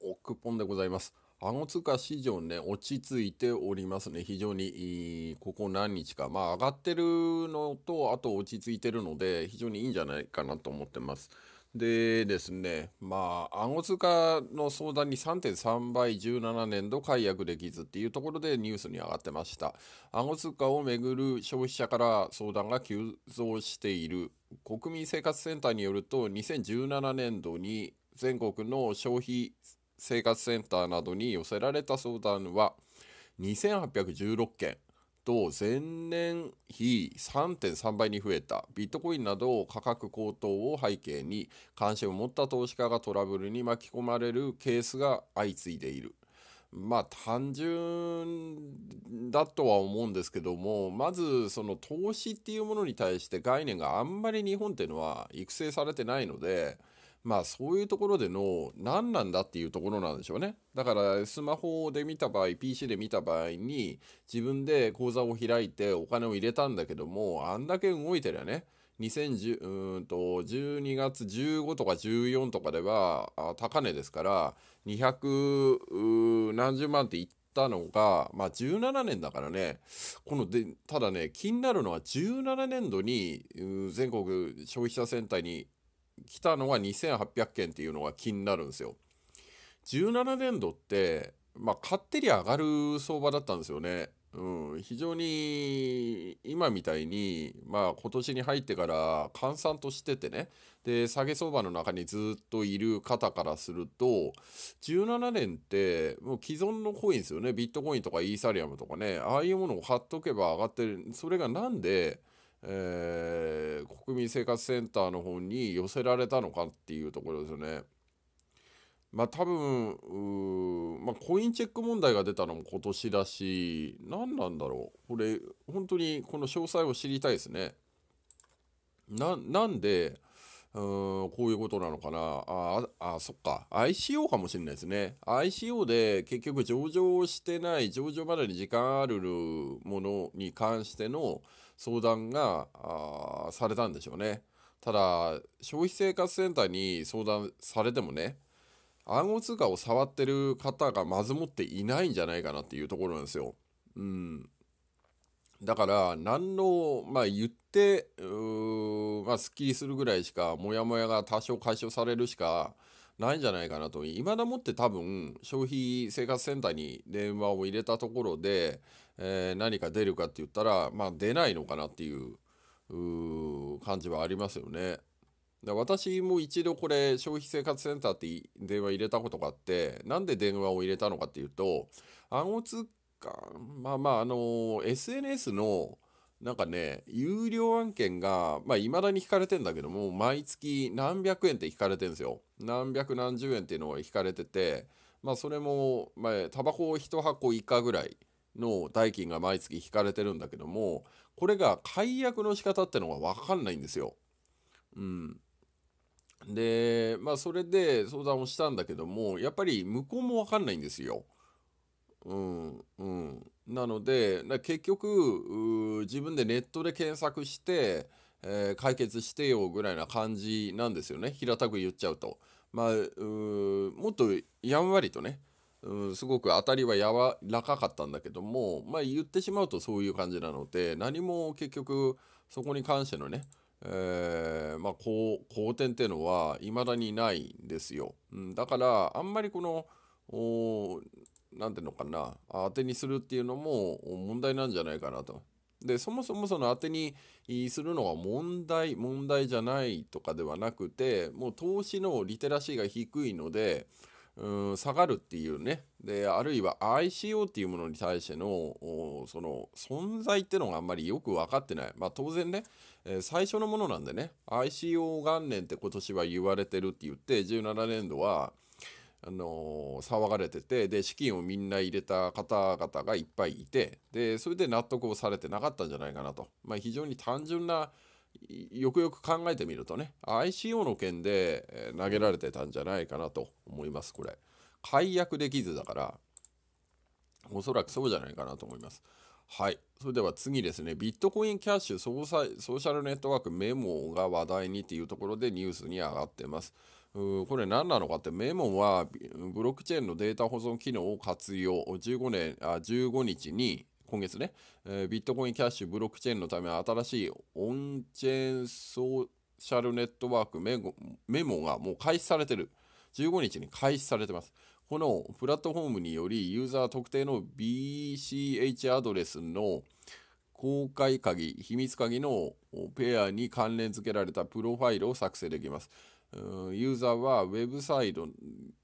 オクポンでございます。アゴ通貨市場ね、落ち着いておりますね。非常に、ここ何日か。まあ、上がってるのと、あと落ち着いてるので、非常にいいんじゃないかなと思ってます。でですね、まあ、暗号通貨の相談に3.3倍17年度解約できずっていうところでニュースに上がってました。暗号通貨をめぐる消費者から相談が急増している。国民生活センターによると、2017年度に全国の消費生活センターなどに寄せられた相談は2816件と前年比3.3倍に増えたビットコインなど価格高騰を背景に関心を持った投資家がトラブルに巻き込まれるケースが相次いでいる。まあ単純だとは思うんですけどもまずその投資っていうものに対して概念があんまり日本っていうのは育成されてないので。まあそういうところでの何なんだっていうところなんでしょうね。だからスマホで見た場合、PC で見た場合に自分で口座を開いてお金を入れたんだけども、あんだけ動いてりゃね、2010うんと12月15とか14とかでは高値ですから200何十万っていったのが、まあ、17年だからねこのでただね気になるのは17年度に全国消費者センターに来たのが2800件っていうのが気になるんですよ。17年度って、まあ、勝手に上がる相場だったんですよね。うん、非常に今みたいに、まあ、今年に入ってから閑散としててねで下げ相場の中にずっといる方からすると17年ってもう既存のコインですよねビットコインとかイーサリアムとかねああいうものを貼っとけば上がってるそれがなんでえー、国民生活センターの方に寄せられたのかっていうところですよね。まあ多分、まあ、コインチェック問題が出たのも今年だし何なんだろうこれ本当にこの詳細を知りたいですね。ななんでうーんこういうことなのかなああそっか ICO かもしれないですね ICO で結局上場してない上場までに時間あるものに関しての相談があされたんでしょうねただ消費生活センターに相談されてもね暗号通貨を触ってる方がまずもっていないんじゃないかなっていうところなんですようんだから何のまあ言ってうーまあすっきりするぐらいしかモヤモヤが多少解消されるしかないんじゃないかなといまだもって多分消費生活センターに電話を入れたところで、えー、何か出るかって言ったらまあ出ないのかなっていう感じはありますよね。で私も一度これ消費生活センターって電話入れたことがあってなんで電話を入れたのかっていうと暗号通か、まあまあ、あの、SNS の、なんかね、有料案件が、まあ、未だに引かれてんだけども、毎月何百円って引かれてんですよ。何百何十円っていうのが引かれてて、まあ、それも、まタバコを1箱以下ぐらいの代金が毎月引かれてるんだけども、これが解約の仕方ってのがわかんないんですよ。うん。で、まあ、それで相談をしたんだけども、やっぱり向こうもわかんないんですよ。うんうん、なので結局自分でネットで検索して、えー、解決してよぐらいな感じなんですよね平たく言っちゃうと。まあ、もっとやんわりとねすごく当たりは柔らかかったんだけども、まあ、言ってしまうとそういう感じなので何も結局そこに関してのね、えー、まあ、好点っていうのはいまだにないんですよ。だからあんまりこの何ていうのかな当てにするっていうのも問題なんじゃないかなと。でそもそもその当てにするのは問題問題じゃないとかではなくてもう投資のリテラシーが低いのでうん下がるっていうねであるいは ICO っていうものに対してのその存在ってのがあんまりよく分かってないまあ当然ね、えー、最初のものなんでね ICO 元年って今年は言われてるって言って17年度はあの騒がれててで資金をみんな入れた方々がいっぱいいてでそれで納得をされてなかったんじゃないかなと、まあ、非常に単純なよくよく考えてみるとね ICO の件で投げられてたんじゃないかなと思いますこれ解約できずだからおそらくそうじゃないかなと思いますはいそれでは次ですねビットコインキャッシュソーシャルネットワークメモが話題にっていうところでニュースに上がってますこれ何なのかってメモはブロックチェーンのデータ保存機能を活用15年あ15日に今月ね、えー、ビットコインキャッシュブロックチェーンのため新しいオンチェーンソーシャルネットワークメメモがもう開始されてる15日に開始されてますこのプラットフォームによりユーザー特定の BCH アドレスの、公開鍵、秘密鍵のペアに関連付けられたプロファイルを作成できます。ユーザーはウェブサイト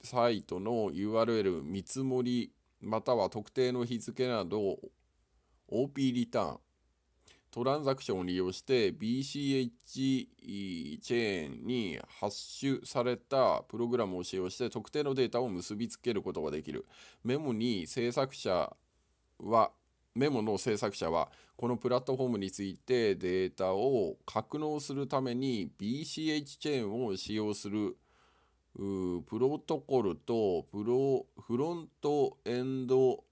サイトの URL、見積もり、または特定の日付など OP リターン、トランザクションを利用して BCH チェーンに発出されたプログラムを使用して特定のデータを結びつけることができる。メモに制作者はメモの制作者はこのプラットフォームについてデータを格納するために BCH チェーンを使用するプロトコルとプロフロントエンド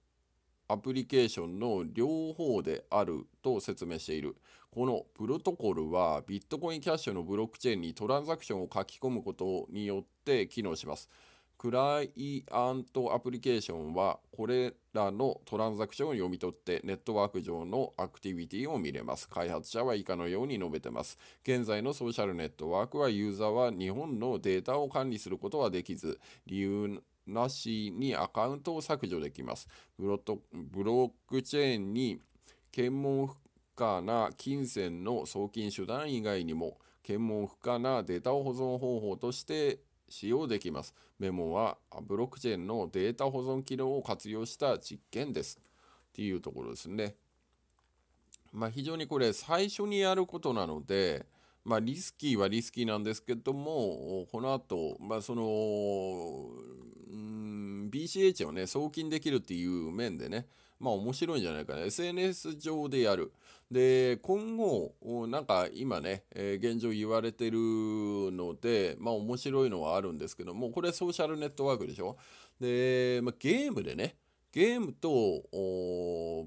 アプリケーションの両方であると説明している。このプロトコルはビットコインキャッシュのブロックチェーンにトランザクションを書き込むことによって機能します。クライアントアプリケーションはこれらのトランザクションを読み取ってネットワーク上のアクティビティを見れます。開発者は以下のように述べてます。現在のソーシャルネットワークはユーザーは日本のデータを管理することはできず、理由なしにアカウントを削除できます。ブロックチェーンに検問不可な金銭の送金手段以外にも検問不可なデータを保存方法として使用できます。メモはブロックチェーンのデータ保存機能を活用した実験です。っていうところですね。まあ、非常にこれ最初にやることなので、まあ、リスキーはリスキーなんですけどもこの後、まあその BCH をね、送金できるっていう面でね、まあ面白いんじゃないかな。SNS 上でやる。で、今後、なんか今ね、えー、現状言われてるので、まあ面白いのはあるんですけども、これソーシャルネットワークでしょで、まあ、ゲームでね、ゲームと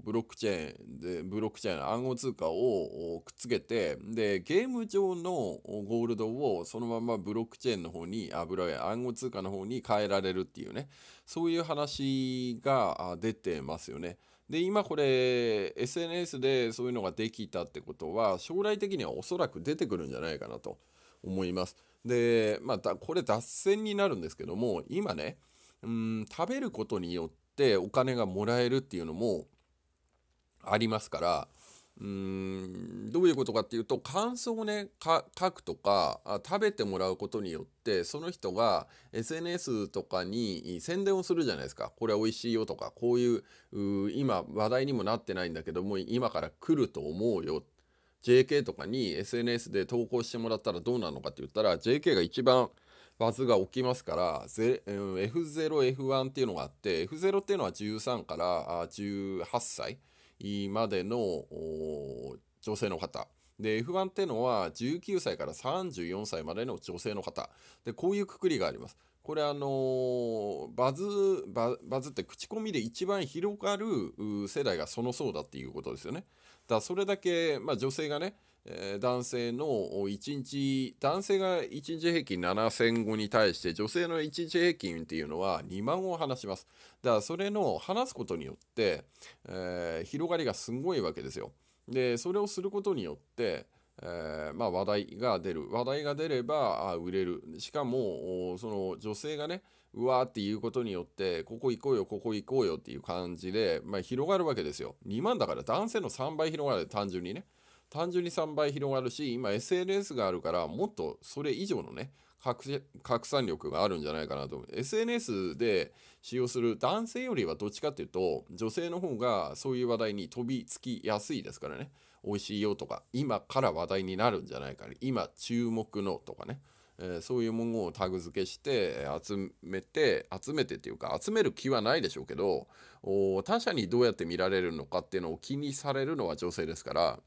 ブロックチェーンで、ブロックチェーン、暗号通貨をくっつけて、で、ゲーム上のゴールドをそのままブロックチェーンの方に、あ、ブロや暗号通貨の方に変えられるっていうね、そういう話が出てますよね。で、今これ、SNS でそういうのができたってことは、将来的にはおそらく出てくるんじゃないかなと思います。で、まあ、これ脱線になるんですけども、今ね、うん、食べることによって、ってお金がもらえるっていうのもありますからうーんどういうことかっていうと感想をね書くとか食べてもらうことによってその人が SNS とかに宣伝をするじゃないですかこれ美味しいよとかこういう今話題にもなってないんだけども今から来ると思うよ JK とかに SNS で投稿してもらったらどうなのかって言ったら JK が一番バズが起きますから、F0、F1 っていうのがあって、F0 っていうのは13から18歳までの女性の方。で、F1 っていうのは19歳から34歳までの女性の方。で、こういうくくりがあります。これあのー、バズバズって口コミで一番広がる世代がその層だっていうことですよね。だそれだけ、まあ、女性がね、男性の1日男性が1日平均7,000語に対して女性の1日平均っていうのは2万語を話しますだからそれの話すことによって、えー、広がりがすごいわけですよでそれをすることによって、えー、まあ、話題が出る話題が出ればあ売れるしかもその女性がねうわーっていうことによってここ行こうよここ行こうよっていう感じで、まあ、広がるわけですよ2万だから男性の3倍広がる単純にね単純に3倍広がるし、今 SNS があるから、もっとそれ以上のね、拡散力があるんじゃないかなと思う。SNS で使用する男性よりはどっちかっていうと、女性の方がそういう話題に飛びつきやすいですからね。美味しいよとか、今から話題になるんじゃないか、ね、今注目のとかね。えー、そういう文言をタグ付けして集めて集めてっていうか集める気はないでしょうけど他者にどうやって見られるのかっていうのを気にされるのは女性ですから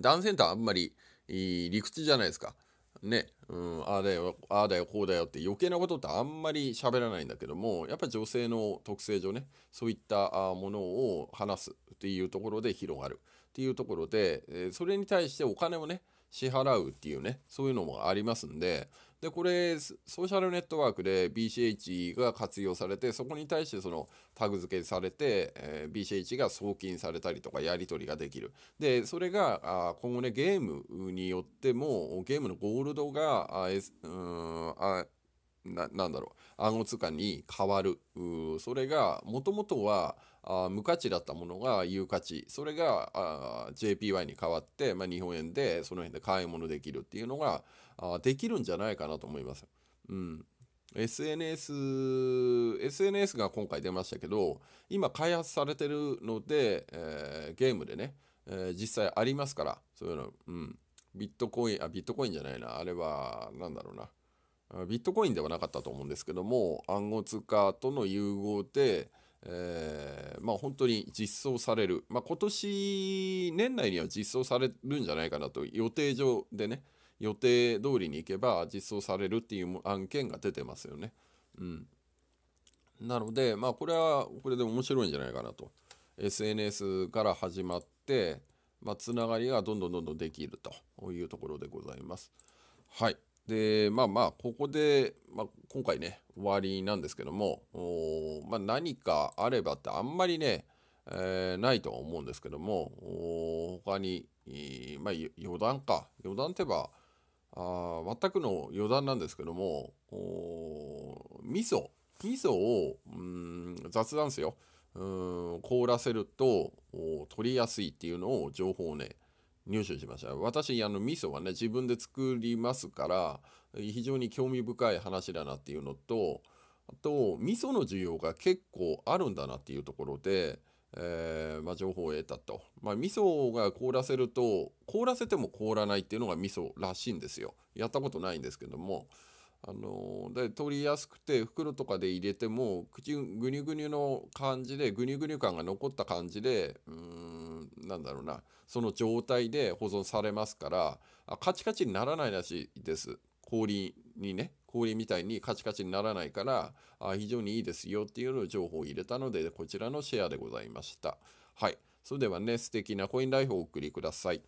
男性とはあんまり理屈じゃないですか。ね、うん、ああだよ、ああだよ、こうだよって余計なことってあんまり喋らないんだけども、やっぱ女性の特性上ね、そういったものを話すっていうところで広がるっていうところで、それに対してお金をね、支払うっていうね、そういうのもありますんで、でこれソーシャルネットワークで BCH が活用されてそこに対してそのタグ付けされて、えー、BCH が送金されたりとかやり取りができるでそれがあ今後ねゲームによってもゲームのゴールドがあ、うんあななんだろう暗号通貨に変わるそれがもともとはあ無価値だったものが有価値それがあ JPY に変わって、まあ、日本円でその辺で買い物できるっていうのがあできるんじゃないかなと思います。うん、SNS, SNS が今回出ましたけど今開発されてるので、えー、ゲームでね、えー、実際ありますからそういうの、うん、ビットコインあビットコインじゃないなあれは何だろうなビットコインではなかったと思うんですけども暗号通貨との融合で、えー、まあ本当に実装される、まあ、今年年内には実装されるんじゃないかなと予定上でね、予定通りに行けば実装されるっていう案件が出てますよね。うん、なのでまあこれはこれで面白いんじゃないかなと。SNS から始まって、まあ、つながりがどんどんどんどんできるというところでございます。はい。でまあまあここで、まあ、今回ね終わりなんですけども、まあ、何かあればってあんまりね、えー、ないとは思うんですけども他に、まあ、余談か余談ってばあ全くの余談なんですけども味噌味噌をうん雑談ですようん凍らせると取りやすいっていうのを情報をね入手しました私あの味噌はね自分で作りますから非常に興味深い話だなっていうのとあと味噌の需要が結構あるんだなっていうところでえー、まあ、情報を得たと。まあ、味噌が凍らせると、凍らせても凍らないっていうのが味噌らしいんですよ。やったことないんですけども。あのー、で、取りやすくて、袋とかで入れても、口、ぐにュぐにュの感じで、ぐにュぐにュ感が残った感じで、うーん、なんだろうな、その状態で保存されますから、あカチカチにならないらしいです。氷にね氷みたいにカチカチにならないからあ非常にいいですよっていうの情報を入れたのでこちらのシェアでございましたはいそれではね素敵なコインライフをお送りください